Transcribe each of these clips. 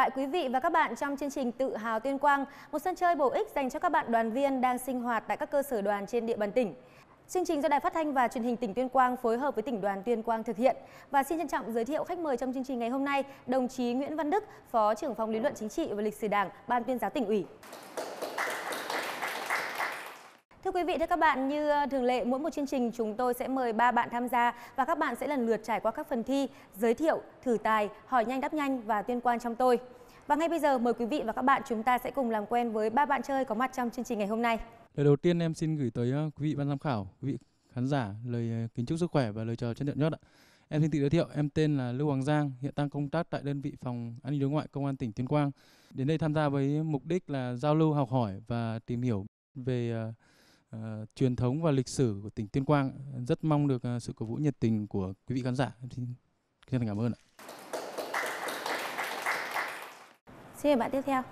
lại quý vị và các bạn trong chương trình Tự hào Tuyên Quang, một sân chơi bổ ích dành cho các bạn đoàn viên đang sinh hoạt tại các cơ sở đoàn trên địa bàn tỉnh. Chương trình do Đài Phát thanh và Truyền hình tỉnh Tuyên Quang phối hợp với tỉnh đoàn Tuyên Quang thực hiện. Và xin trân trọng giới thiệu khách mời trong chương trình ngày hôm nay, đồng chí Nguyễn Văn Đức, Phó trưởng phòng lý luận chính trị và lịch sử Đảng, Ban tuyên giáo tỉnh ủy. Thưa quý vị, thưa các bạn, như ờ, thường lệ mỗi một chương trình chúng tôi sẽ mời ba bạn tham gia và các bạn sẽ lần lượt trải qua các phần thi giới thiệu, thử tài, hỏi nhanh đáp nhanh và tuyên quan trong tôi. Và ngay bây giờ mời quý vị và các bạn chúng ta sẽ cùng làm quen với ba bạn chơi có mặt trong chương trình ngày hôm nay. Lời đầu tiên em xin gửi tới ờ, quý vị ban giám khảo, quý vị khán giả lời ờ, kính chúc sức khỏe và lời chào trân thiện nhất ạ. Em xin tự giới thiệu, em tên là Lưu Hoàng Giang, hiện đang công tác tại đơn vị phòng an ninh đối ngoại công an tỉnh Tuyên Quang. Đến đây tham gia với mục đích là giao lưu, học hỏi và tìm hiểu về uh, uh, truyền thống và lịch sử của tỉnh Tuyên Quang. Rất mong được uh, sự cổ vũ nhiệt tình của quý vị khán giả. Xin chân thành cảm ơn ạ. Xin mời bạn tiếp theo.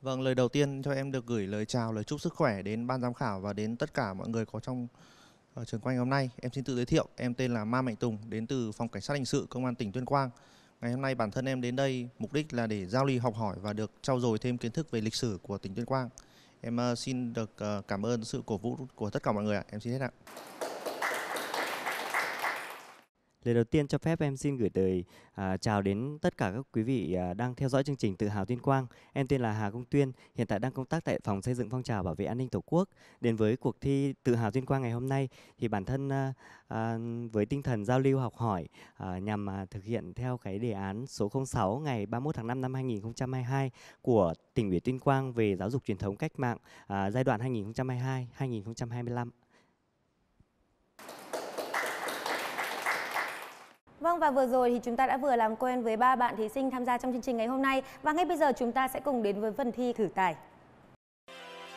Vâng, lời đầu tiên cho em được gửi lời chào, lời chúc sức khỏe đến ban giám khảo và đến tất cả mọi người có trong ở ờ, trường quanh hôm nay. Em xin tự giới thiệu, em tên là Ma Mạnh Tùng, đến từ phòng cảnh sát hình sự công an tỉnh Tuyên Quang. Ngày hôm nay bản thân em đến đây mục đích là để giao lưu học hỏi và được trau dồi thêm kiến thức về lịch sử của tỉnh Tuyên Quang em ờ, xin được ờ, cảm ơn sự cổ vũ của tất cả mọi người ạ em xin hết ạ Lời đầu tiên cho phép em xin gửi tới à, chào đến tất cả các quý vị à, đang theo dõi chương trình Tự hào Tuyên Quang. Em tên là Hà Công Tuyên, hiện tại đang công tác tại phòng xây dựng phong trào bảo vệ an ninh Tổ quốc. Đến với cuộc thi Tự hào Tuyên Quang ngày hôm nay thì bản thân à, à, với tinh thần giao lưu học hỏi à, nhằm à, thực hiện theo cái đề án số 06 ngày 31 tháng 5 năm 2022 của tỉnh ủy Tuyên Quang về giáo dục truyền thống cách mạng à, giai đoạn 2022-2025. Vâng và vừa rồi thì chúng ta đã vừa làm quen với ba bạn thí sinh tham gia trong chương trình ngày hôm nay và ngay bây giờ chúng ta sẽ cùng đến với phần thi thử tài.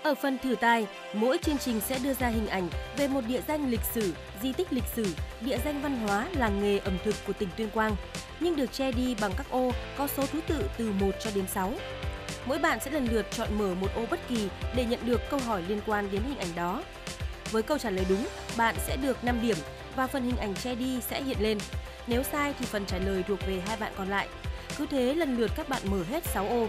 Ở phần thử tài, mỗi chương trình sẽ đưa ra hình ảnh về một địa danh lịch sử, di tích lịch sử, địa danh văn hóa, làng nghề ẩm thực của tỉnh Tuyên Quang, nhưng được che đi bằng các ô có số thứ tự từ 1 cho đến 6. Mỗi bạn sẽ lần lượt chọn mở một ô bất kỳ để nhận được câu hỏi liên quan đến hình ảnh đó. Với câu trả lời đúng, bạn sẽ được 5 điểm và phần hình ảnh che đi sẽ hiện lên. Nếu sai thì phần trả lời thuộc về hai bạn còn lại. Cứ thế lần lượt các bạn mở hết 6 ô.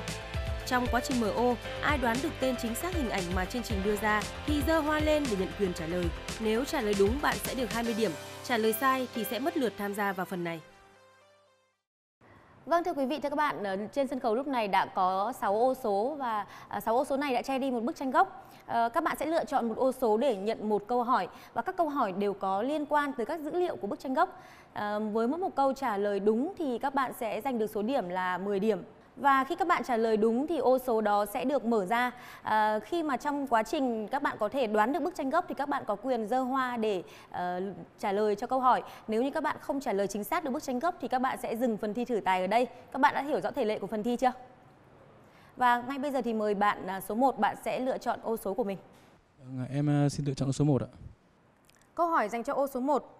Trong quá trình mở ô, ai đoán được tên chính xác hình ảnh mà chương trình đưa ra thì dơ hoa lên để nhận quyền trả lời. Nếu trả lời đúng bạn sẽ được 20 điểm, trả lời sai thì sẽ mất lượt tham gia vào phần này. Vâng thưa quý vị, thưa các bạn, ờ, trên sân khấu lúc này đã có 6 ô số và 6 à, ô số này đã che đi một bức tranh gốc. Ờ, các bạn sẽ lựa chọn một ô số để nhận một câu hỏi và các câu hỏi đều có liên quan tới các dữ liệu của bức tranh gốc. Ờ, với mỗi một câu trả lời đúng thì các bạn sẽ giành được số điểm là 10 điểm. Và khi các bạn trả lời đúng thì ô số đó sẽ được mở ra. À, khi mà trong quá trình các bạn có thể đoán được bức tranh gốc thì các bạn có quyền dơ hoa để uh, trả lời cho câu hỏi. Nếu như các bạn không trả lời chính xác được bức tranh gốc thì các bạn sẽ dừng phần thi thử tài ở đây. Các bạn đã hiểu rõ thể lệ của phần thi chưa? Và ngay bây giờ thì mời bạn à, số 1 bạn sẽ lựa chọn ô số của mình. Vâng em à, xin lựa chọn ô số 1 ạ. Câu hỏi dành cho ô số 1.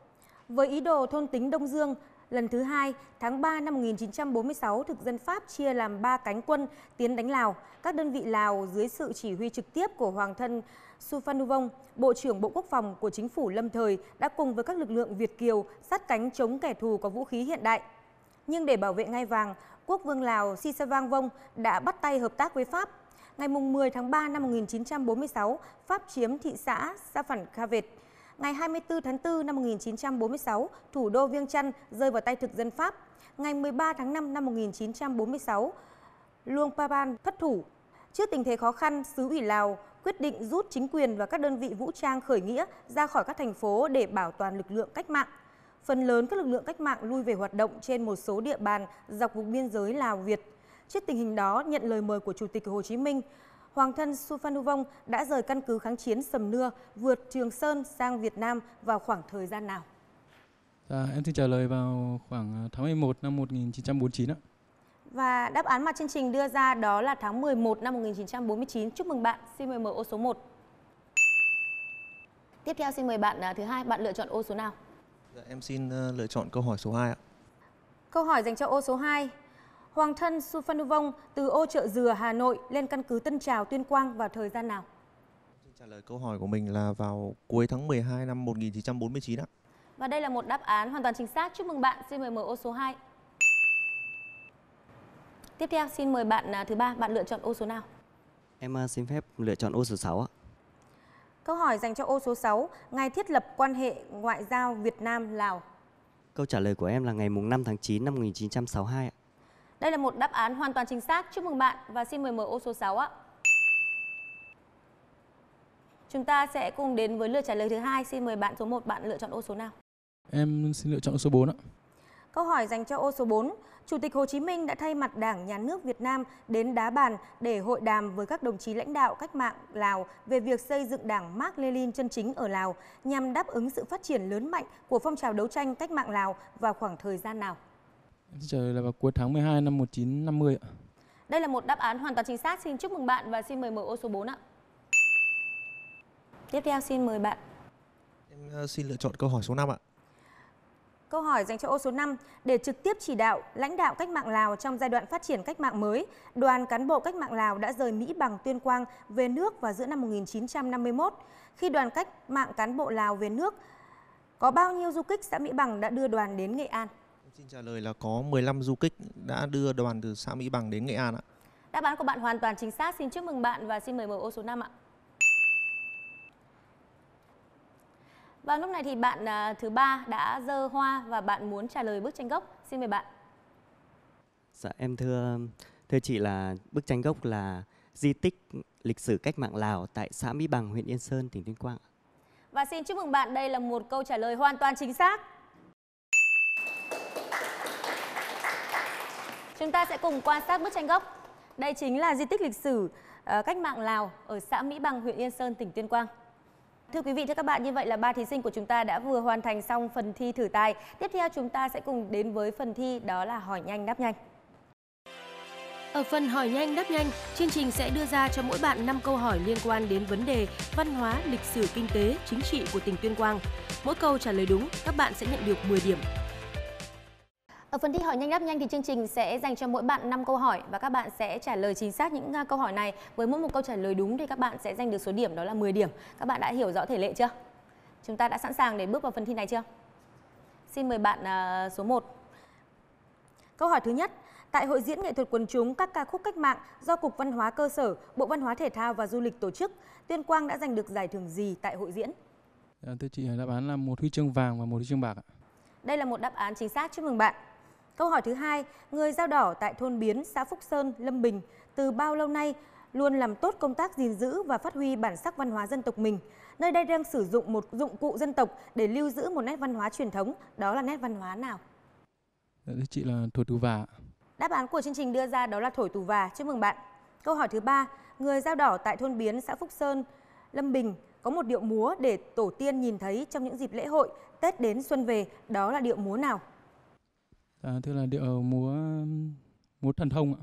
Với ý đồ thôn tính Đông Dương, lần thứ hai, tháng 3 năm 1946, thực dân Pháp chia làm 3 cánh quân tiến đánh Lào. Các đơn vị Lào dưới sự chỉ huy trực tiếp của Hoàng thân Suphanuvong, Bộ trưởng Bộ Quốc phòng của chính phủ lâm thời đã cùng với các lực lượng Việt Kiều sát cánh chống kẻ thù có vũ khí hiện đại. Nhưng để bảo vệ ngai vàng, quốc vương Lào Sisavang Vong đã bắt tay hợp tác với Pháp. Ngày 10 tháng 3 năm 1946, Pháp chiếm thị xã Sa Phản Kha Vệt. Ngày 24 tháng 4 năm 1946, thủ đô Viêng Chăn rơi vào tay thực dân Pháp. Ngày 13 tháng 5 năm 1946, Luang Prabang thất thủ. Trước tình thế khó khăn, xứ ủy Lào quyết định rút chính quyền và các đơn vị vũ trang khởi nghĩa ra khỏi các thành phố để bảo toàn lực lượng cách mạng phần lớn các lực lượng cách mạng lui về hoạt động trên một số địa bàn dọc vùng biên giới Lào Việt. Trước tình hình đó, nhận lời mời của Chủ tịch Hồ Chí Minh, Hoàng thân Su Phan Nhu Vong đã rời căn cứ kháng chiến Sầm Nưa vượt Trường Sơn sang Việt Nam vào khoảng thời gian nào? À, em xin trả lời vào khoảng à, tháng 11 năm 1949 ạ. Và đáp án mà chương trình đưa ra đó là tháng 11 năm 1949. Chúc mừng bạn. Xin mời mở ô số 1. Tiếp theo xin mời bạn à, thứ hai, bạn lựa chọn ô số nào? Em xin ờ, lựa chọn câu hỏi số 2 ạ. Câu hỏi dành cho ô số 2. Hoàng thân Vong từ ô chợ Dừa Hà Nội lên căn cứ Tân Trào Tuyên Quang vào thời gian nào? Trả lời câu hỏi của mình là vào cuối tháng 12 năm 1949 ạ. Và đây là một đáp án hoàn toàn chính xác. Chúc mừng bạn. Xin mời mở ô số 2. Tiếp theo xin mời bạn à, thứ ba, bạn lựa chọn ô số nào? Em à, xin phép lựa chọn ô số 6 ạ. Câu hỏi dành cho ô số 6, ngày thiết lập quan hệ ngoại giao Việt Nam-Lào. Câu trả lời của em là ngày 5 tháng 9 năm 1962 ạ. Đây là một đáp án hoàn toàn chính xác. Chúc mừng bạn và xin mời mở ô số 6 ạ. Chúng ta sẽ cùng đến với lựa trả lời thứ hai. Xin mời bạn số 1 bạn lựa chọn ô số nào? Em xin lựa chọn số 4 ạ. Câu hỏi dành cho ô số 4. Chủ tịch Hồ Chí Minh đã thay mặt Đảng, Nhà nước Việt Nam đến đá bàn để hội đàm với các đồng chí lãnh đạo cách mạng Lào về việc xây dựng Đảng Mark Lenin chân chính ở Lào nhằm đáp ứng sự phát triển lớn mạnh của phong trào đấu tranh cách mạng Lào vào khoảng thời gian nào? Trời là vào cuối tháng 12 năm 1950 ạ. Đây là một đáp án hoàn toàn chính xác. Xin chúc mừng bạn và xin mời mở ô số 4 ạ. Tiếp theo xin mời bạn. Em ờ, xin lựa chọn câu hỏi số 5 ạ. Câu hỏi dành cho ô số 5, để trực tiếp chỉ đạo lãnh đạo cách mạng Lào trong giai đoạn phát triển cách mạng mới, đoàn cán bộ cách mạng Lào đã rời Mỹ bằng tuyên quang về nước vào giữa năm 1951. Khi đoàn cách mạng cán bộ Lào về nước, có bao nhiêu du kích xã Mỹ Bằng đã đưa đoàn đến Nghệ An? Xin trả lời là có 15 du kích đã đưa đoàn từ xã Mỹ Bằng đến Nghệ An ạ. Đáp án của bạn hoàn toàn chính xác. Xin chúc mừng bạn và xin mời mở ô số 5 ạ. Và vâng, lúc này thì bạn à, thứ ba đã dơ hoa và bạn muốn trả lời bức tranh gốc. Xin mời bạn. Dạ em thưa thưa chị là bức tranh gốc là di tích lịch sử cách mạng Lào tại xã Mỹ Bằng, huyện Yên Sơn, tỉnh Tuyên Quang. Và xin chúc mừng bạn, đây là một câu trả lời hoàn toàn chính xác. Chúng ta sẽ cùng quan sát bức tranh gốc. Đây chính là di tích lịch sử ờ, cách mạng Lào ở xã Mỹ Bằng, huyện Yên Sơn, tỉnh Tuyên Quang. Thưa quý vị, thưa các bạn, như vậy là ba thí sinh của chúng ta đã vừa hoàn thành xong phần thi thử tài. Tiếp theo chúng ta sẽ cùng đến với phần thi đó là hỏi nhanh đáp nhanh. Ở phần hỏi nhanh đáp nhanh, chương trình sẽ đưa ra cho mỗi bạn 5 câu hỏi liên quan đến vấn đề văn hóa, lịch sử, kinh tế, chính trị của tỉnh Tuyên Quang. Mỗi câu trả lời đúng, các bạn sẽ nhận được 10 điểm. Ở phần thi hỏi nhanh đáp nhanh thì chương trình sẽ dành cho mỗi bạn 5 câu hỏi và các bạn sẽ trả lời chính xác những à, câu hỏi này. Với mỗi một câu trả lời đúng thì các bạn sẽ giành được số điểm đó là 10 điểm. Các bạn đã hiểu rõ thể lệ chưa? Chúng ta đã sẵn sàng để bước vào phần thi này chưa? Xin mời bạn à, số 1. Câu hỏi thứ nhất, tại hội diễn nghệ thuật quần chúng các ca khúc cách mạng do Cục Văn hóa cơ sở, Bộ Văn hóa Thể thao và Du lịch tổ chức, Tuyên Quang đã giành được giải thưởng gì tại hội diễn? Ờ, thưa chị, đáp án là một huy chương vàng và một huy chương bạc ạ. Đây là một đáp án chính xác, chúc mừng bạn. Câu hỏi thứ hai, người dao đỏ tại thôn Biến, xã Phúc Sơn, Lâm Bình từ bao lâu nay luôn làm tốt công tác gìn giữ và phát huy bản sắc văn hóa dân tộc mình. Nơi đây đang sử dụng một dụng cụ dân tộc để lưu giữ một nét văn hóa truyền thống, đó là nét văn hóa nào? Dạ, chị là thổi tù và. Đáp án của chương trình đưa ra đó là thổi tù và. Chúc mừng bạn. Câu hỏi thứ ba, người dao đỏ tại thôn Biến, xã Phúc Sơn, Lâm Bình có một điệu múa để tổ tiên nhìn thấy trong những dịp lễ hội Tết đến xuân về, đó là điệu múa nào? À, thưa là điệu ờ, múa múa thần thông ạ.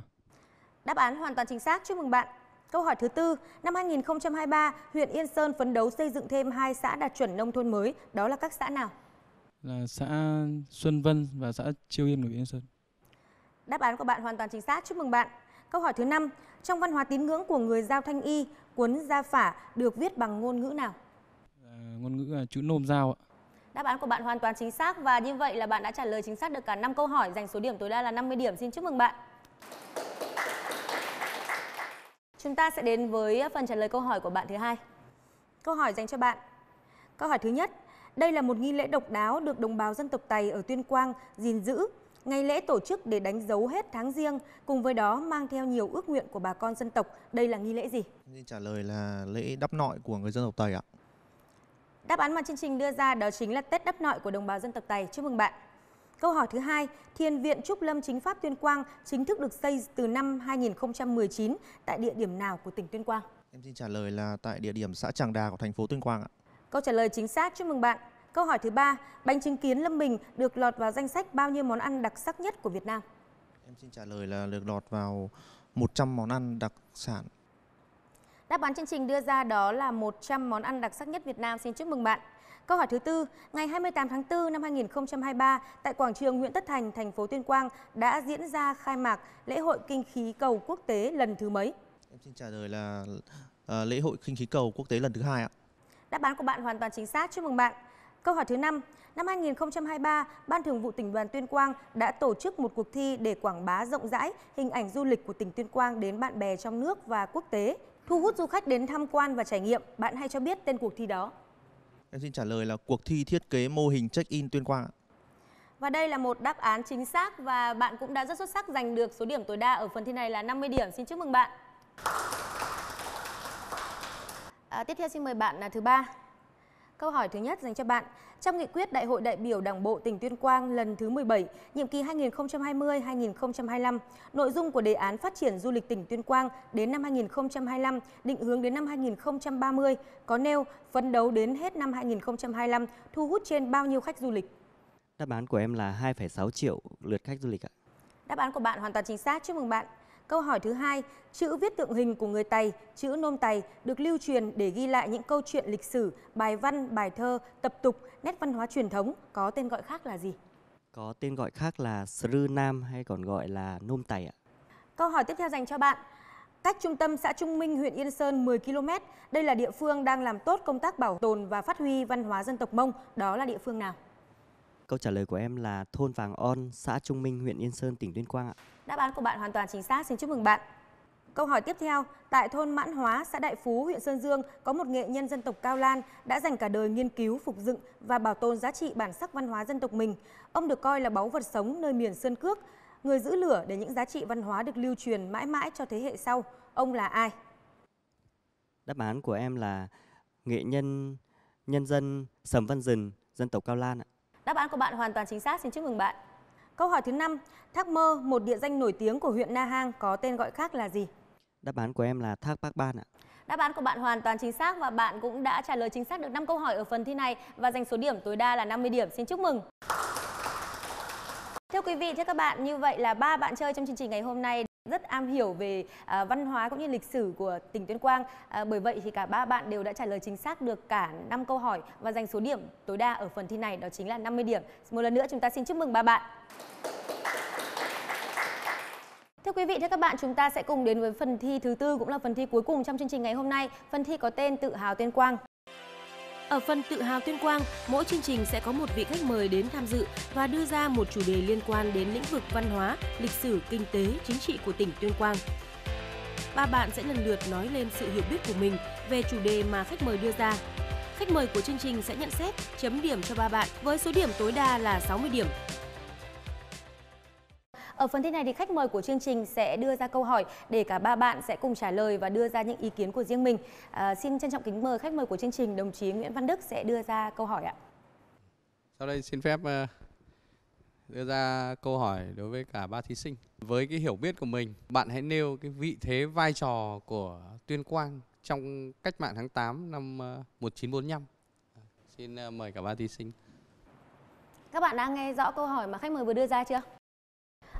Đáp án hoàn toàn chính xác, chúc mừng bạn. Câu hỏi thứ tư, năm 2023, huyện Yên Sơn phấn đấu xây dựng thêm hai xã đạt chuẩn nông thôn mới, đó là các xã nào? Là xã Xuân Vân và xã Chiêu Yên của Yên Sơn. Đáp án của bạn hoàn toàn chính xác, chúc mừng bạn. Câu hỏi thứ năm, trong văn hóa tín ngưỡng của người Giao Thanh Y, cuốn Gia Phả được viết bằng ngôn ngữ nào? À, ngôn ngữ là chữ nôm Giao ạ. Đáp án của bạn hoàn toàn chính xác và như vậy là bạn đã trả lời chính xác được cả 5 câu hỏi, giành số điểm tối đa là 50 điểm. Xin chúc mừng bạn. Chúng ta sẽ đến với phần trả lời câu hỏi của bạn thứ hai. Câu hỏi dành cho bạn. Câu hỏi thứ nhất, đây là một nghi lễ độc đáo được đồng bào dân tộc Tày ở Tuyên Quang gìn giữ. Ngày lễ tổ chức để đánh dấu hết tháng riêng, cùng với đó mang theo nhiều ước nguyện của bà con dân tộc. Đây là nghi lễ gì? Xin trả lời là lễ đắp nội của người dân tộc Tày ạ. Đáp án mà chương trình đưa ra đó chính là Tết đắp nội của đồng bào dân tộc Tây. Chúc mừng bạn! Câu hỏi thứ hai, Thiền viện Trúc Lâm Chính Pháp Tuyên Quang chính thức được xây từ năm 2019 tại địa điểm nào của tỉnh Tuyên Quang? Em xin trả lời là tại địa điểm xã Tràng Đà của thành phố Tuyên Quang ạ. Câu trả lời chính xác, chúc mừng bạn. Câu hỏi thứ ba, bánh trứng kiến Lâm Bình được lọt vào danh sách bao nhiêu món ăn đặc sắc nhất của Việt Nam? Em xin trả lời là được lọt vào 100 món ăn đặc sản Đáp án chương trình đưa ra đó là 100 món ăn đặc sắc nhất Việt Nam. Xin chúc mừng bạn. Câu hỏi thứ tư, ngày 28 tháng 4 năm 2023 tại quảng trường huyện Tất Thành, thành phố Tuyên Quang đã diễn ra khai mạc lễ hội kinh khí cầu quốc tế lần thứ mấy? Em xin trả lời là à, lễ hội kinh khí cầu quốc tế lần thứ hai ạ. Đáp án của bạn hoàn toàn chính xác, chúc mừng bạn. Câu hỏi thứ 5, năm 2023, Ban Thường vụ tỉnh đoàn Tuyên Quang đã tổ chức một cuộc thi để quảng bá rộng rãi hình ảnh du lịch của tỉnh Tuyên Quang đến bạn bè trong nước và quốc tế thu hút du khách đến tham quan và trải nghiệm. Bạn hãy cho biết tên cuộc thi đó. Em xin trả lời là cuộc thi thiết kế mô hình check-in tuyên quang. Và đây là một đáp án chính xác và bạn cũng đã rất xuất sắc giành được số điểm tối đa ở phần thi này là 50 điểm. Xin chúc mừng bạn. À, tiếp theo xin mời bạn là thứ ba. Câu hỏi thứ nhất dành cho bạn. Trong nghị quyết Đại hội đại biểu Đảng bộ tỉnh Tuyên Quang lần thứ 17, nhiệm kỳ 2020-2025, nội dung của đề án phát triển du lịch tỉnh Tuyên Quang đến năm 2025, định hướng đến năm 2030 có nêu phấn đấu đến hết năm 2025 thu hút trên bao nhiêu khách du lịch? Đáp án của em là 2,6 triệu lượt khách du lịch ạ. Đáp án của bạn hoàn toàn chính xác. Chúc mừng bạn. Câu hỏi thứ hai, chữ viết tượng hình của người Tày, chữ nôm Tày được lưu truyền để ghi lại những câu chuyện lịch sử, bài văn, bài thơ, tập tục, nét văn hóa truyền thống có tên gọi khác là gì? Có tên gọi khác là Srư Nam hay còn gọi là nôm Tày ạ. Câu hỏi tiếp theo dành cho bạn. Cách trung tâm xã Trung Minh, huyện Yên Sơn 10 km, đây là địa phương đang làm tốt công tác bảo tồn và phát huy văn hóa dân tộc Mông, đó là địa phương nào? Câu trả lời của em là thôn Vàng On, xã Trung Minh, huyện Yên Sơn, tỉnh Tuyên Quang ạ. Đáp án của bạn hoàn toàn chính xác, xin chúc mừng bạn. Câu hỏi tiếp theo, tại thôn Mãn Hóa, xã Đại Phú, huyện Sơn Dương có một nghệ nhân dân tộc Cao Lan đã dành cả đời nghiên cứu, phục dựng và bảo tồn giá trị bản sắc văn hóa dân tộc mình. Ông được coi là báu vật sống nơi miền Sơn Cước, người giữ lửa để những giá trị văn hóa được lưu truyền mãi mãi cho thế hệ sau. Ông là ai? Đáp án của em là nghệ nhân nhân dân Sầm Văn Dần, dân tộc Cao Lan ạ. Đáp án của bạn hoàn toàn chính xác, xin chúc mừng bạn. Câu hỏi thứ 5, Thác Mơ, một địa danh nổi tiếng của huyện Na Hang có tên gọi khác là gì? Đáp án của em là Thác Bác Ban ạ. Đáp án của bạn hoàn toàn chính xác và bạn cũng đã trả lời chính xác được 5 câu hỏi ở phần thi này và giành số điểm tối đa là 50 điểm. Xin chúc mừng. Thưa quý vị, thưa các bạn, như vậy là ba bạn chơi trong chương trình ngày hôm nay rất am hiểu về à, văn hóa cũng như lịch sử của tỉnh Tuyên Quang. À, bởi vậy thì cả ba bạn đều đã trả lời chính xác được cả 5 câu hỏi và giành số điểm tối đa ở phần thi này đó chính là 50 điểm. Một lần nữa chúng ta xin chúc mừng ba bạn. Thưa quý vị, thưa các bạn, chúng ta sẽ cùng đến với phần thi thứ tư cũng là phần thi cuối cùng trong chương trình ngày hôm nay. Phần thi có tên Tự hào Tuyên Quang. Ở phần tự hào tuyên quang, mỗi chương trình sẽ có một vị khách mời đến tham dự và đưa ra một chủ đề liên quan đến lĩnh vực văn hóa, lịch sử, kinh tế, chính trị của tỉnh tuyên quang. Ba bạn sẽ lần lượt nói lên sự hiểu biết của mình về chủ đề mà khách mời đưa ra. Khách mời của chương trình sẽ nhận xét, chấm điểm cho ba bạn với số điểm tối đa là 60 điểm ở phần thi này thì khách mời của chương trình sẽ đưa ra câu hỏi để cả ba bạn sẽ cùng trả lời và đưa ra những ý kiến của riêng mình. À, xin trân trọng kính mời khách mời của chương trình đồng chí Nguyễn Văn Đức sẽ đưa ra câu hỏi ạ. Sau đây xin phép ờ, đưa ra câu hỏi đối với cả ba thí sinh. Với cái hiểu biết của mình, bạn hãy nêu cái vị thế vai trò của Tuyên Quang trong cách mạng tháng 8 năm 1945. Ờ, xin ờ, mời cả ba thí sinh. Các bạn đã nghe rõ câu hỏi mà khách mời vừa đưa ra chưa?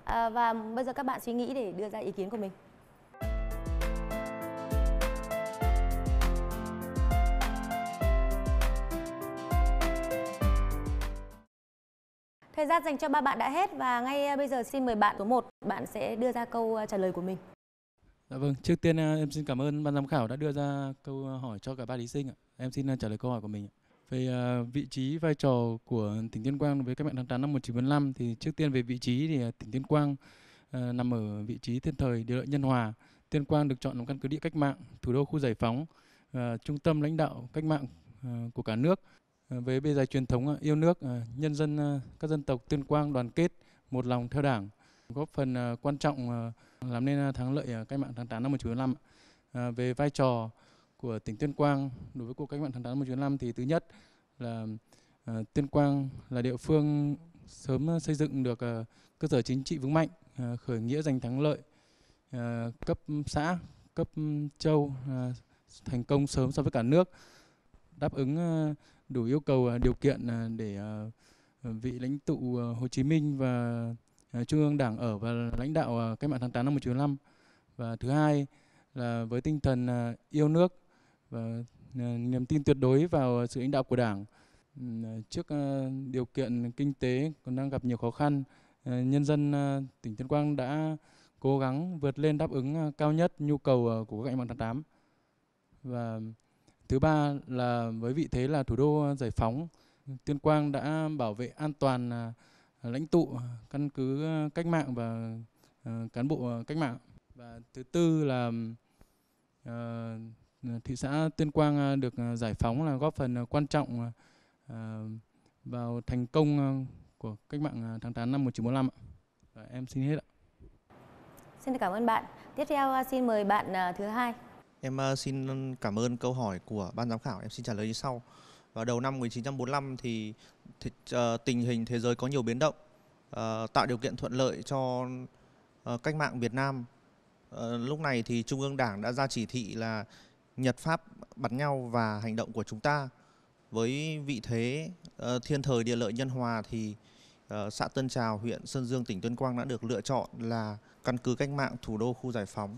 à, và bây giờ các bạn suy nghĩ để đưa ra ý kiến của mình Thời gian dành cho ba bạn đã hết và ngay ờ, bây giờ xin mời bạn số 1, bạn sẽ đưa ra câu ờ, trả lời của mình. Dạ vâng, trước tiên em xin cảm ơn ban giám khảo đã đưa ra câu hỏi cho cả ba thí sinh ạ. Em xin trả lời câu hỏi của mình ạ về à, vị trí vai trò của tỉnh Tuyên Quang với các bạn tháng 8 năm 1945 thì trước tiên về vị trí thì à, tỉnh Tuyên Quang à, nằm ở vị trí thiên thời địa lợi nhân hòa. Tuyên Quang được chọn làm căn cứ địa cách mạng, thủ đô khu giải phóng, à, trung tâm lãnh đạo cách mạng à, của cả nước à, với bề dày truyền thống à, yêu nước, à, nhân dân à, các dân tộc Tuyên Quang đoàn kết, một lòng theo Đảng, góp phần à, quan trọng à, làm nên à, thắng lợi à, cách mạng tháng 8 năm 1945. À, về vai trò của tỉnh Tuyên Quang đối với cuộc cách mạng tháng 8 1945 thì thứ nhất là uh, Tuyên Quang là địa phương sớm ờ, xây dựng được uh, cơ sở chính trị vững mạnh, uh, khởi nghĩa giành thắng lợi uh, cấp xã, cấp châu uh, thành công sớm so với cả nước, đáp ứng uh, đủ yêu cầu uh, điều kiện uh, để uh, vị lãnh tụ uh, Hồ Chí Minh và uh, Trung ương Đảng ở và lãnh đạo uh, cách mạng tháng 8 năm 1945 và thứ hai là với tinh thần yêu nước và à, niềm tin tuyệt đối vào sự lãnh đạo của Đảng. Ừ, à, trước à, điều kiện kinh tế còn đang gặp nhiều khó khăn, nhân dân tỉnh Tuyên Quang đã cố gắng vượt lên đáp ứng cao nhất nhu cầu của các anh bằng tháng 8. Và thứ ba là với vị thế là thủ đô giải phóng, Tuyên Quang đã bảo vệ an toàn lãnh tụ, căn cứ cách mạng và cán bộ cách mạng. Và thứ tư là Ờ, thị xã Tuyên Quang ờ, được ờ, giải phóng là góp phần quan trọng vào thành công của cách mạng tháng 8 năm 1945 ạ. em xin hết ạ. Xin cảm ơn bạn. Tiếp theo xin mời bạn thứ hai. Em xin cảm ơn câu hỏi của ban giám khảo. Em xin trả lời như sau. Vào đầu năm 1945 thì, thì uh, tình hình thế giới có nhiều biến động, uh, tạo điều kiện thuận lợi cho uh, cách mạng Việt Nam. Uh, lúc này thì Trung ương Đảng đã ra chỉ thị là Nhật Pháp bắn nhau và hành động của chúng ta với vị thế uh, thiên thời địa lợi nhân hòa thì uh, xã Tân Trào, huyện Sơn Dương, tỉnh Tuyên Quang đã được lựa chọn là căn cứ cách mạng thủ đô khu giải phóng.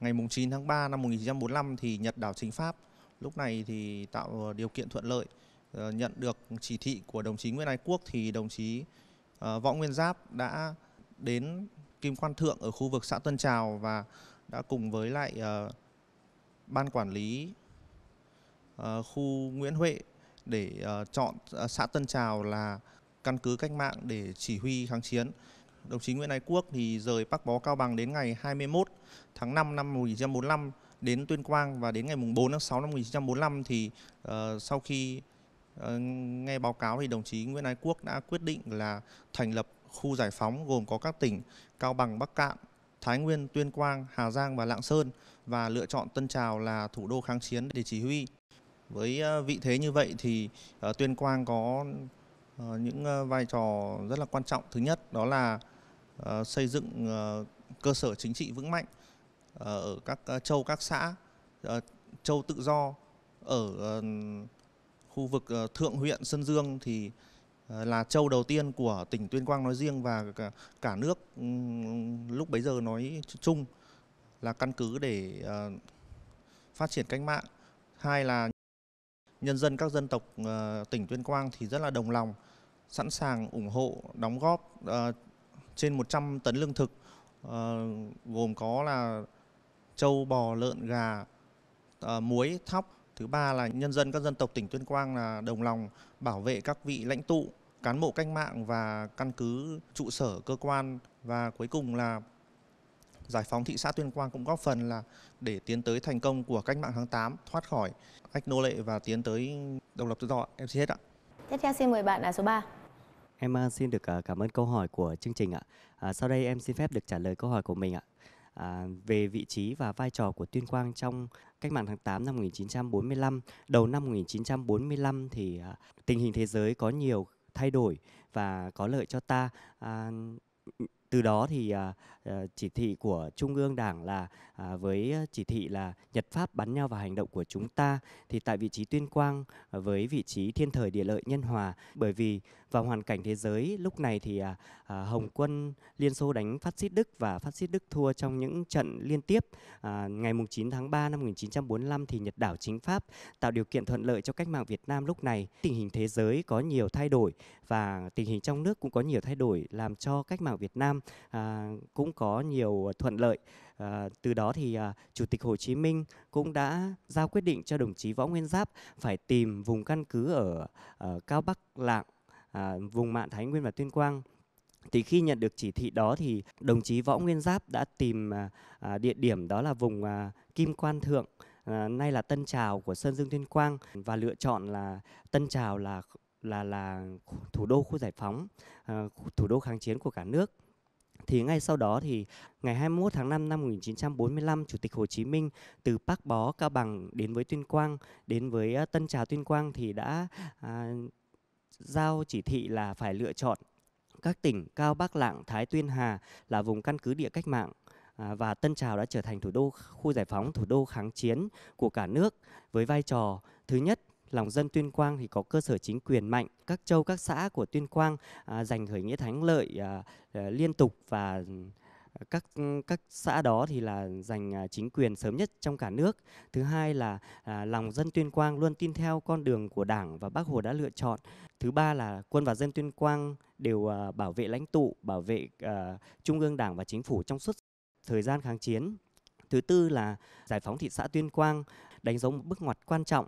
Ngày 9 tháng 3 năm 1945 thì Nhật đảo chính Pháp. Lúc này thì tạo ờ, điều kiện thuận lợi uh, nhận được chỉ thị của đồng chí Nguyễn Ái Quốc thì đồng chí uh, Võ Nguyên Giáp đã đến Kim Quan Thượng ở khu vực xã Tân Trào và đã cùng với lại uh, ban quản lý uh, khu Nguyễn Huệ để uh, chọn ờ, xã Tân Trào là căn cứ cách mạng để chỉ huy kháng chiến. Đồng chí Nguyễn Ái Quốc thì rời Bắc Bó Cao Bằng đến ngày 21 tháng 5 năm 1945 đến Tuyên Quang và đến ngày 4 tháng 6 năm 1945 thì uh, sau khi uh, nghe báo cáo thì đồng chí Nguyễn Ái Quốc đã quyết định là thành lập khu giải phóng gồm có các tỉnh Cao Bằng, Bắc Cạn, Thái Nguyên, Tuyên Quang, Hà Giang và Lạng Sơn và lựa chọn Tân Trào là thủ đô kháng chiến để chỉ huy. Với ờ, vị thế như vậy thì ờ, Tuyên Quang có ờ, những vai trò rất là quan trọng. Thứ nhất đó là xây dựng cơ sở chính trị vững mạnh ở các châu các xã châu tự do ở khu vực thượng huyện Sơn Dương thì Ờ, là châu đầu tiên của tỉnh Tuyên Quang nói riêng và cả, nước ừ, lúc bấy giờ nói chung là căn cứ để ờ, phát triển cách mạng. Hai là nhân dân các dân tộc ờ, tỉnh Tuyên Quang thì rất là đồng lòng, sẵn sàng ủng hộ, đóng góp uh, trên 100 tấn lương thực gồm có là châu bò, lợn, gà, muối, thóc. Thứ ba là nhân dân các dân tộc tỉnh Tuyên Quang là đồng lòng bảo vệ các vị lãnh tụ cán bộ cách mạng và căn cứ trụ sở cơ quan và cuối cùng là giải phóng thị xã Tuyên Quang cũng góp phần là để tiến tới thành công của cách mạng tháng 8 thoát khỏi ách nô lệ và tiến tới độc lập tự do. Em xin hết ạ. Tiếp theo xin mời bạn là số 3. Em à, xin được à, cảm ơn câu hỏi của chương trình ạ. À, sau đây em xin phép được trả lời câu hỏi của mình ạ. À, về vị trí và vai trò của Tuyên Quang trong cách mạng tháng 8 năm 1945, đầu năm 1945 thì à, tình hình thế giới có nhiều thay đổi và có lợi cho ta à, từ đó thì à, à, chỉ thị của trung ương đảng là à, với chỉ thị là nhật pháp bắn nhau vào hành động của chúng ta thì tại vị trí tuyên quang à, với vị trí thiên thời địa lợi nhân hòa bởi vì và hoàn cảnh thế giới lúc này thì à, à, Hồng quân Liên Xô đánh phát xít Đức và phát xít Đức thua trong những trận liên tiếp. À, ngày 9 tháng 3 năm 1945 thì Nhật đảo chính Pháp tạo điều kiện thuận lợi cho cách mạng Việt Nam lúc này. Tình hình thế giới có nhiều thay đổi và tình hình trong nước cũng có nhiều thay đổi làm cho cách mạng Việt Nam à, cũng có nhiều thuận lợi. À, từ đó thì à, Chủ tịch Hồ Chí Minh cũng đã giao quyết định cho đồng chí Võ Nguyên Giáp phải tìm vùng căn cứ ở, ở Cao Bắc Lạng À, vùng Mạn Thái Nguyên và Tuyên Quang thì khi nhận được chỉ thị đó thì đồng chí Võ Nguyên Giáp đã tìm à, à, địa điểm đó là vùng à, Kim Quan Thượng à, nay là Tân Trào của Sơn Dương Tuyên Quang và lựa chọn là Tân Trào là là là thủ đô khu giải phóng, à, thủ đô kháng chiến của cả nước. Thì ngay sau đó thì ngày 21 tháng 5 năm 1945, Chủ tịch Hồ Chí Minh từ Bắc Bó, Cao Bằng đến với Tuyên Quang, đến với à, Tân Trào Tuyên Quang thì đã giao chỉ thị là phải lựa chọn các tỉnh Cao Bắc Lạng, Thái Tuyên Hà là vùng căn cứ địa cách mạng à, và Tân Trào đã trở thành thủ đô khu giải phóng, thủ đô kháng chiến của cả nước với vai trò thứ nhất lòng dân tuyên quang thì có cơ sở chính quyền mạnh các châu các xã của tuyên quang à, giành khởi nghĩa thắng lợi à, à liên tục và các các xã đó thì là giành à, chính quyền sớm nhất trong cả nước. Thứ hai là à, lòng dân Tuyên Quang luôn tin theo con đường của Đảng và Bác Hồ đã lựa chọn. Thứ ba là quân và dân Tuyên Quang đều à, bảo vệ lãnh tụ, bảo vệ à, trung ương Đảng và chính phủ trong suốt thời gian kháng chiến. Thứ tư là giải phóng thị xã Tuyên Quang đánh dấu một bước ngoặt quan trọng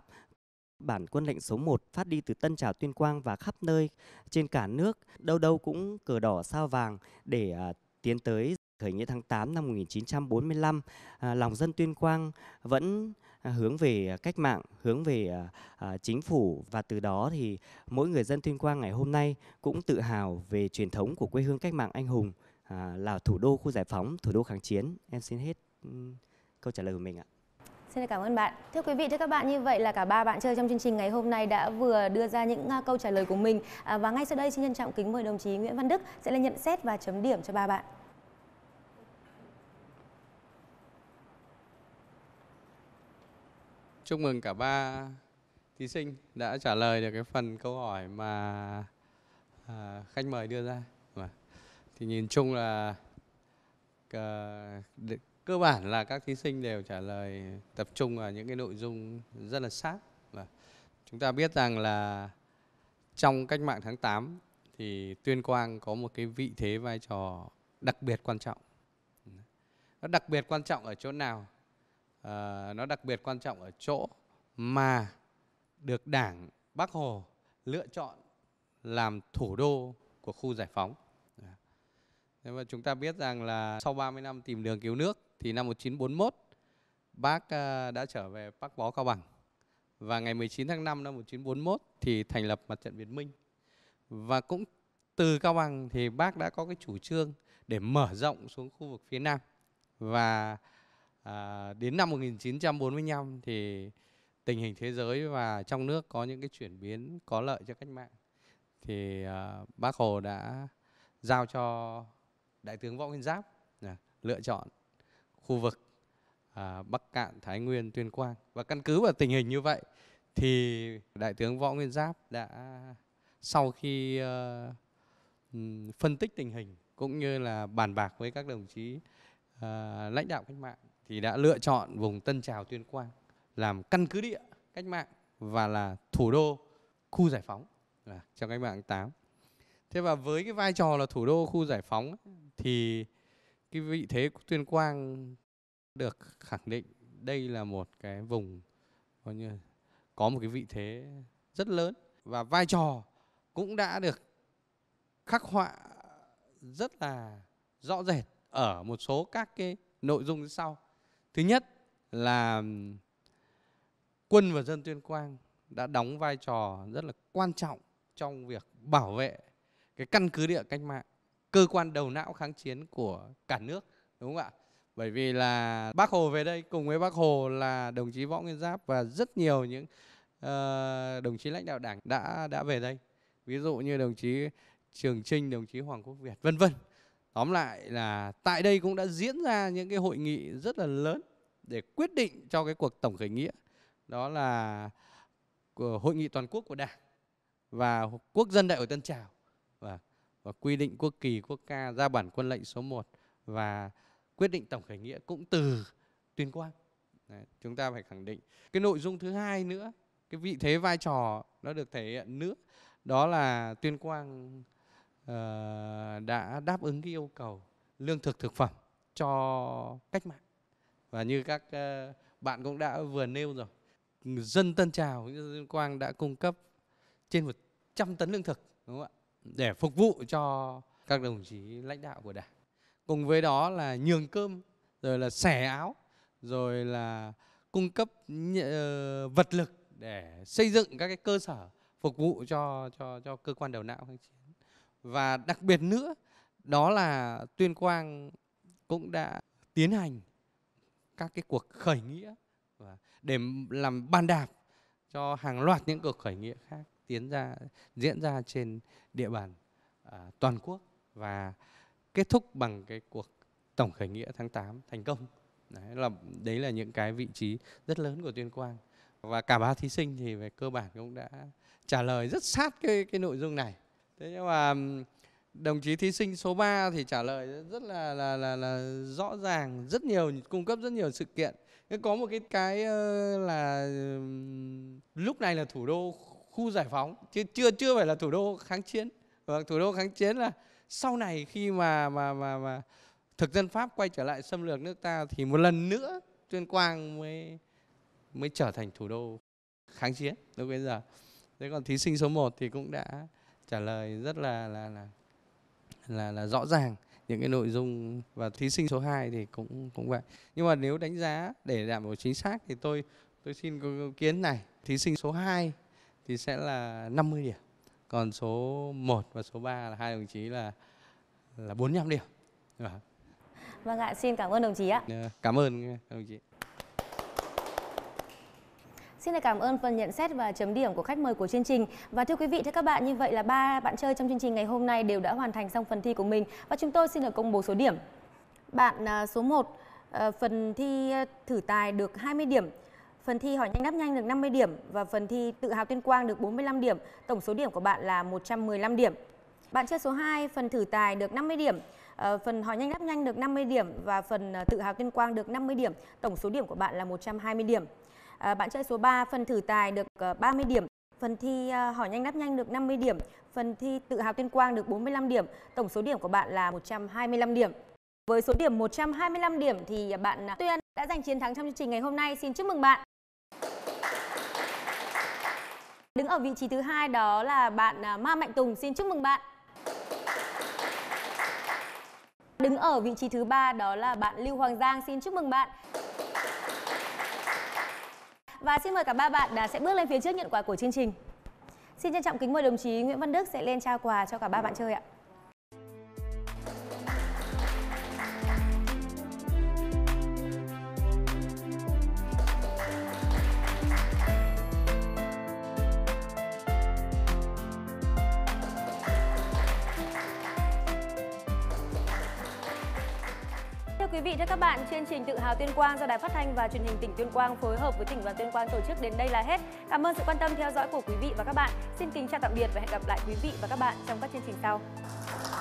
Bản quân lệnh số 1 phát đi từ Tân Trào Tuyên Quang và khắp nơi trên cả nước, đâu đâu cũng cờ đỏ sao vàng để à, tiến tới Khởi nghĩa tháng 8 năm 1945, à, lòng dân tuyên quang vẫn à, hướng về à, cách mạng, hướng về à, chính phủ và từ đó thì mỗi người dân tuyên quang ngày hôm nay cũng tự hào về truyền thống của quê hương cách mạng anh hùng là thủ đô khu giải phóng, thủ đô kháng chiến. Em xin hết câu trả lời của mình ạ. Xin cảm ơn bạn. Thưa quý vị, thưa các bạn, như vậy là cả ba bạn chơi trong chương trình ngày hôm nay đã vừa đưa ra những câu trả lời của mình. và ngay sau đây xin trân trọng kính mời đồng chí Nguyễn Văn Đức sẽ lên nhận xét và chấm điểm cho ba bạn. chúc mừng cả ba thí sinh đã trả lời được cái phần câu hỏi mà à, khách mời đưa ra. Vâng. Thì nhìn chung là à, cơ bản là các thí sinh đều trả lời tập trung vào những cái nội dung rất là sát. Và vâng. chúng ta biết rằng là trong cách mạng tháng 8 thì Tuyên Quang có một cái vị thế vai trò đặc biệt quan trọng. Nó đặc biệt quan trọng ở chỗ nào? Ờ, nó đặc biệt quan trọng ở chỗ mà được Đảng Bác Hồ lựa chọn làm thủ đô của khu giải phóng. Dạ. Thế mà chúng ta biết rằng là sau 30 năm tìm đường cứu nước thì năm 1941 bác ờ, đã trở về Bắc Bó Cao Bằng và ngày 19 tháng 5 năm 1941 thì thành lập mặt trận Việt Minh. Và cũng từ Cao Bằng thì bác đã có cái chủ trương để mở rộng xuống khu vực phía Nam và à, đến năm 1945 thì tình hình thế giới và trong nước có những cái chuyển biến có lợi cho cách mạng thì à, bác Hồ đã giao cho đại tướng Võ Nguyên Giáp à, lựa chọn khu vực à, Bắc Cạn, Thái Nguyên, Tuyên Quang và căn cứ vào tình hình như vậy thì đại tướng Võ Nguyên Giáp đã sau khi uh, phân tích tình hình cũng như là bàn bạc với các đồng chí uh, lãnh đạo cách mạng thì đã lựa chọn vùng Tân Trào Tuyên Quang làm căn cứ địa cách mạng và là thủ đô khu giải phóng à, trong cách mạng 8. Thế và với cái vai trò là thủ đô khu giải phóng thì cái vị thế của Tuyên Quang được khẳng định đây là một cái vùng coi như có một cái vị thế rất lớn và vai trò cũng đã được khắc họa rất là rõ rệt ở một số các cái nội dung sau Thứ nhất là quân và dân Tuyên Quang đã đóng vai trò rất là quan trọng trong việc bảo vệ cái căn cứ địa cách mạng, cơ quan đầu não kháng chiến của cả nước, đúng không ạ? Bởi vì là Bác Hồ về đây cùng với Bác Hồ là đồng chí Võ Nguyên Giáp và rất nhiều những uh, đồng chí lãnh đạo Đảng đã đã về đây. Ví dụ như đồng chí Trường Trinh, đồng chí Hoàng Quốc Việt, vân vân tóm lại là tại đây cũng đã diễn ra những cái hội nghị rất là lớn để quyết định cho cái cuộc tổng khởi nghĩa đó là của hội nghị toàn quốc của đảng và quốc dân đại hội tân trào và, và quy định quốc kỳ quốc ca ra bản quân lệnh số 1 và quyết định tổng khởi nghĩa cũng từ tuyên quang Đấy, chúng ta phải khẳng định cái nội dung thứ hai nữa cái vị thế vai trò nó được thể hiện nữa đó là tuyên quang Ờ, đã đáp ứng cái yêu cầu lương thực thực phẩm cho cách mạng và như các ờ, bạn cũng đã vừa nêu rồi dân Tân Trào dân Quang đã cung cấp trên một trăm tấn lương thực đúng không ạ để phục vụ cho các đồng chí lãnh đạo của đảng cùng với đó là nhường cơm rồi là xẻ áo rồi là cung cấp ờ, vật lực để xây dựng các cái cơ sở phục vụ cho cho cho cơ quan đầu não các anh chị. Và đặc biệt nữa đó là Tuyên Quang cũng đã tiến hành các cái cuộc khởi nghĩa để làm bàn đạp cho hàng loạt những cuộc khởi nghĩa khác tiến ra diễn ra trên địa bàn à, toàn quốc và kết thúc bằng cái cuộc tổng khởi nghĩa tháng 8 thành công. Đấy là đấy là những cái vị trí rất lớn của Tuyên Quang và cả ba thí sinh thì về cơ bản cũng đã trả lời rất sát cái cái nội dung này thế nhưng mà đồng chí thí sinh số 3 thì trả lời rất là là là, là rõ ràng rất nhiều cung cấp rất nhiều sự kiện nhưng có một cái cái là lúc này là thủ đô khu giải phóng chứ chưa chưa phải là thủ đô kháng chiến và vâng, thủ đô kháng chiến là sau này khi mà mà mà mà thực dân pháp quay trở lại xâm lược nước ta thì một lần nữa tuyên quang mới mới trở thành thủ đô kháng chiến lúc bây giờ thế còn thí sinh số 1 thì cũng đã trả lời rất là là là là, là rõ ràng những cái nội dung và thí sinh số 2 thì cũng cũng vậy. Nhưng mà nếu đánh giá để đảm bảo chính xác thì tôi tôi xin có ý kiến này, thí sinh số 2 thì sẽ là 50 điểm. Còn số 1 và số 3 là hai đồng chí là là 45 điểm. Vâng, vâng ạ, xin cảm ơn đồng chí ạ. Cảm ơn đồng chí. Xin cảm ơn phần nhận xét và chấm điểm của khách mời của chương trình. Và thưa quý vị, thưa các bạn, như vậy là ba bạn chơi trong chương trình ngày hôm nay đều đã hoàn thành xong phần thi của mình và chúng tôi xin được công bố số điểm. Bạn à, số 1 à, phần thi à, thử tài được 20 điểm, phần thi hỏi nhanh đáp nhanh được 50 điểm và phần thi tự hào tuyên quang được 45 điểm. Tổng số điểm của bạn là 115 điểm. Bạn chơi số 2 phần thử tài được 50 điểm, phần hỏi nhanh đáp nhanh được 50 điểm và phần tự hào tuyên quang được 50 điểm. Tổng số điểm của bạn là 120 điểm. Ờ, bạn chơi số 3, phần thử tài được 30 ờ, điểm, phần thi ờ, hỏi nhanh đáp nhanh được 50 điểm, phần thi tự hào tuyên quang được 45 điểm, tổng số điểm của bạn là 125 điểm. Với số điểm 125 điểm thì bạn Tuyên đã giành chiến thắng trong chương trình ngày hôm nay. Xin chúc mừng bạn. Đứng ở vị trí thứ hai đó là bạn Ma Mạnh Tùng. Xin chúc mừng bạn. Đứng ở vị trí thứ ba đó là bạn Lưu Hoàng Giang. Xin chúc mừng bạn. Và xin mời cả ba bạn sẽ bước lên phía trước nhận quà của chương trình. Xin trân trọng kính mời đồng chí Nguyễn Văn Đức sẽ lên trao quà cho cả ba bạn chơi ạ. vị, các bạn, chương trình tự hào Tuyên Quang do Đài Phát thanh và Truyền hình tỉnh Tuyên Quang phối hợp với tỉnh đoàn Tuyên Quang tổ chức đến đây là hết. Cảm ơn sự quan tâm theo dõi của quý vị và các bạn. Xin kính chào tạm biệt và hẹn gặp lại quý vị và các bạn trong các chương trình sau.